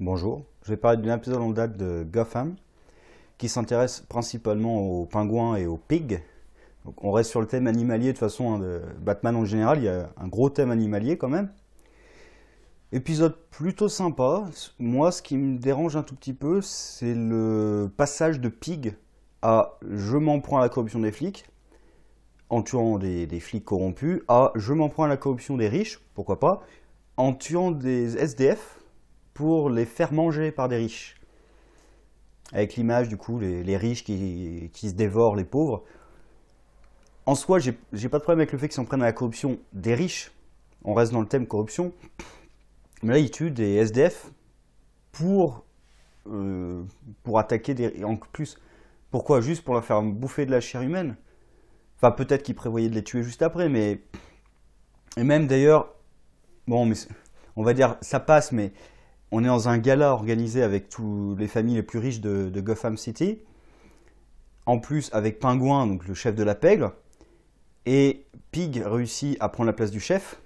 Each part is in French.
Bonjour, je vais parler d'un épisode en date de Gotham qui s'intéresse principalement aux pingouins et aux pigs. Donc on reste sur le thème animalier de façon hein, de Batman en général, il y a un gros thème animalier quand même. Épisode plutôt sympa. Moi, ce qui me dérange un tout petit peu, c'est le passage de pig à je m'en prends à la corruption des flics en tuant des, des flics corrompus à je m'en prends à la corruption des riches, pourquoi pas, en tuant des SDF pour les faire manger par des riches. Avec l'image, du coup, les, riches qui, qui, se dévorent les pauvres. En soi, j'ai pas de problème avec le fait qu'ils s'en prennent à la corruption des riches. On reste dans le thème corruption. Mais là, ils tuent des SDF pour, euh, pour attaquer des. En plus, pourquoi Juste pour leur faire bouffer de la chair humaine Enfin, peut-être qu'ils prévoyaient de les tuer juste après, mais. Et même d'ailleurs, bon, mais on va dire ça passe, mais on est dans un gala organisé avec toutes les familles les plus riches de, Gotham City. En plus, avec Pingouin, donc le chef de la Pègle. Et Pig réussit à prendre la place du chef,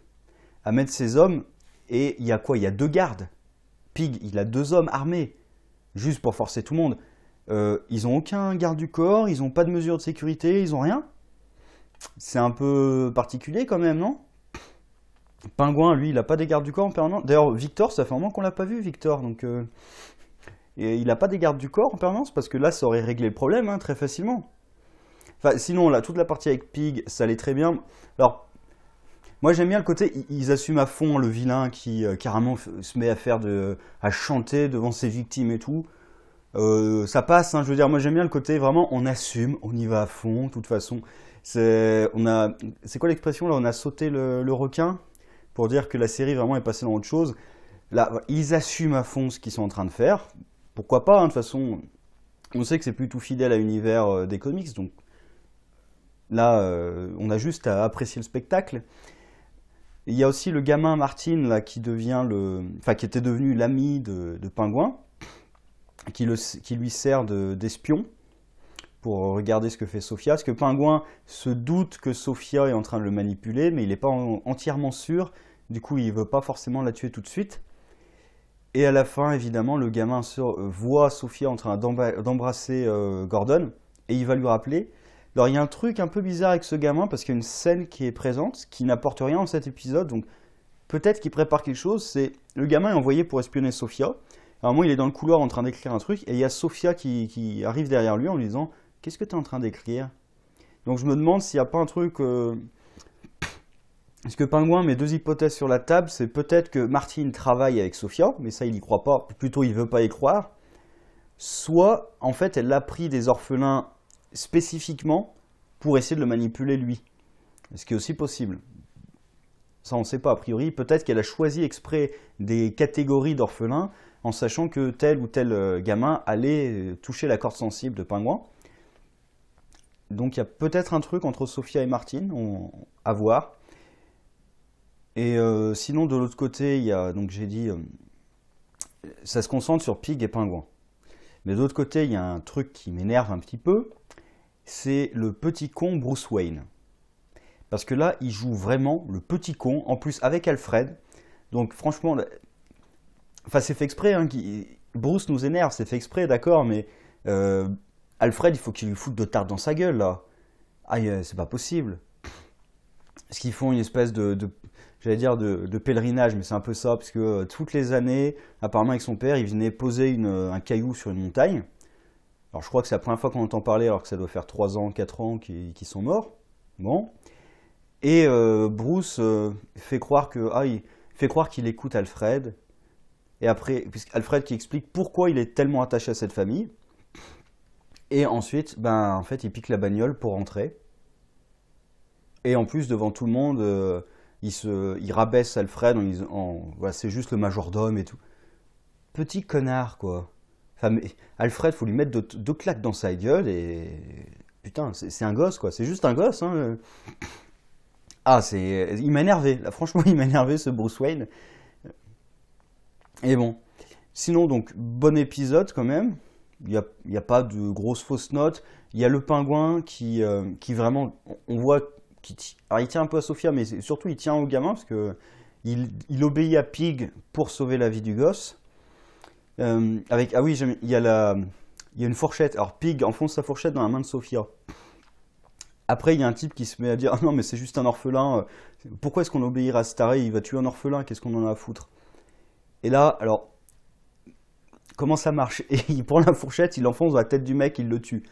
à mettre ses hommes. Et il y a quoi Il y a deux gardes. Pig, il a deux hommes armés, juste pour forcer tout le monde. Euh, ils n'ont aucun garde du corps, ils n'ont pas de mesures de sécurité, ils n'ont rien. C'est un peu particulier quand même, non Pingouin, lui, il n'a pas des gardes du corps en permanence. D'ailleurs, Victor, ça fait un moment qu'on l'a pas vu, Victor. Donc, euh, il n'a pas des gardes du corps en permanence parce que là, ça aurait réglé le problème hein, très facilement. sinon, là, toute la partie avec Pig, ça allait très bien. Alors, moi, j'aime bien le côté, ils assument à fond le vilain qui euh, carrément se met à faire de, à chanter devant ses victimes et tout. Euh, ça passe, hein, je veux dire, moi j'aime bien le côté vraiment on assume, on y va à fond, de toute façon. C'est, on a, c'est quoi l'expression là On a sauté le requin pour dire que la série vraiment est passée dans autre chose. Là, ils assument à fond ce qu'ils sont en train de faire. Pourquoi pas, hein, de toute façon, on sait que c'est plutôt fidèle à l'univers euh, des comics, donc là, euh, on a juste à apprécier le spectacle. Il y a aussi le gamin Martin, là, qui devient le... qui était devenu l'ami de, Pingouin, qui, le, qui, lui sert d'espion pour regarder ce que fait Sophia, Parce que Pingouin se doute que Sophia est en train de le manipuler, mais il n'est pas entièrement sûr. Du coup, il ne veut pas forcément la tuer tout de suite. Et à la fin, évidemment, le gamin voit Sophia en train d'embrasser euh, Gordon et il va lui rappeler. Alors, il y a un truc un peu bizarre avec ce gamin parce qu'il y a une scène qui est présente qui n'apporte rien en cet épisode. Donc, peut-être qu'il prépare quelque chose. C'est le gamin est envoyé pour espionner Sophia, À un moment, il est dans le couloir en train d'écrire un truc et il y a Sophia qui, qui arrive derrière lui en lui disant Qu'est-ce que tu es en train d'écrire Donc je me demande s'il n'y a pas un truc... Euh, est-ce que Pingouin met deux hypothèses sur la table, c'est peut-être que Martine travaille avec Sofia, mais ça il n'y croit pas, plutôt il veut pas y croire. Soit, en fait, elle a pris des orphelins spécifiquement pour essayer de le manipuler lui. Ce qui est aussi possible. Ça, on ne sait pas, a priori. Peut-être qu'elle a choisi exprès des catégories d'orphelins en sachant que tel ou tel euh, gamin allait euh, toucher la corde sensible de Pingouin. Donc il y a peut-être un truc entre Sophia et Martine, à voir. Et euh, sinon, de l'autre côté, il y a, donc j'ai dit, euh, ça se concentre sur Pig et Pingouin. Mais de l'autre côté, il y a un truc qui m'énerve un petit peu, c'est le petit con Bruce Wayne. Parce que là, il joue vraiment le petit con, en plus avec Alfred. Donc franchement, enfin c'est fait exprès, hein, Bruce nous énerve, c'est fait exprès, d'accord, mais euh, Alfred, il faut qu'il lui foute de tarte dans sa gueule, là. Aïe, euh, c'est pas possible. ce qu'ils font une espèce de, j'allais dire, de, pèlerinage, mais c'est un peu ça, parce que euh, toutes les années, apparemment avec son père, il venait poser euh, un caillou sur une montagne. Alors je crois que c'est la première fois qu'on entend parler, alors que ça doit faire 3 ans, 4 ans qu'ils sont morts. Bon. Et Bruce fait croire que ah, fait croire qu'il écoute Alfred. Et après, puisque Alfred qui explique pourquoi il est tellement attaché à cette famille. Et ensuite, ben, en fait, il pique la bagnole pour rentrer. Et en plus, devant tout le monde, euh, il, se, il rabaisse Alfred en disant c'est juste le majordome et tout. Petit connard, quoi. Enfin, il Alfred, faut lui mettre deux, claques dans sa gueule et. Putain, c'est un gosse, quoi. C'est juste un gosse, hein. Ah, c'est. Il m'a énervé. Là, franchement, il m'a énervé, ce Bruce Wayne. Et bon. Sinon, donc, bon épisode quand même n'y a, y a, pas de grosses fausses notes. Il y a le pingouin qui, euh, vraiment, on voit, qui alors il tient un peu à Sofia, mais surtout il tient au gamin parce que il, obéit à Pig pour sauver la vie du gosse. Euh, avec, ah oui, il y, a la, il a une fourchette. Alors Pig enfonce sa fourchette dans la main de Sophia. Après, il y a un type qui se met à dire Ah non, mais c'est juste un orphelin. Euh, pourquoi est-ce qu'on obéira à ce Il va tuer un orphelin. Qu'est-ce qu'on en a à foutre Et là, alors, comment ça marche Et il prend la fourchette, il l'enfonce dans la tête du mec, il le tue.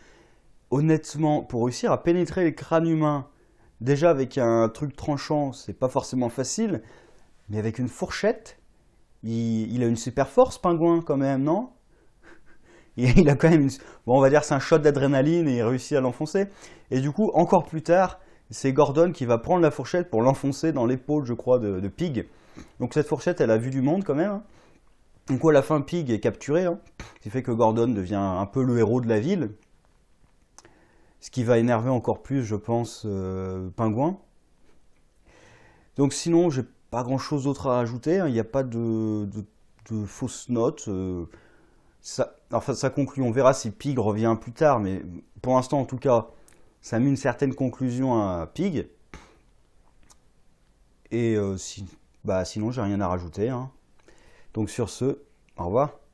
Honnêtement, pour réussir à pénétrer le crâne humain, déjà avec un truc tranchant, c'est pas forcément facile, mais avec une fourchette, il, a une super force, pingouin, quand même, non il a quand même une... bon, on va dire c'est un shot d'adrénaline et il réussit à l'enfoncer. Et du coup, encore plus tard, c'est Gordon qui va prendre la fourchette pour l'enfoncer dans l'épaule, je crois, de, Pig. Donc cette fourchette, elle a vu du monde quand même. Hein. Donc à la fin, Pig est capturé, hein, ce qui fait que Gordon devient un peu le héros de la ville, ce qui va énerver encore plus, je pense, euh, Pingouin. Donc sinon, j'ai pas grand-chose d'autre à ajouter, hein. il n'y a pas de, fausses notes. Euh, enfin, ça conclut, on verra si Pig revient plus tard, mais pour l'instant, en tout cas, ça met une certaine conclusion à Pig. Et euh, bah, sinon, j'ai rien à rajouter. Hein. Donc sur ce, au revoir.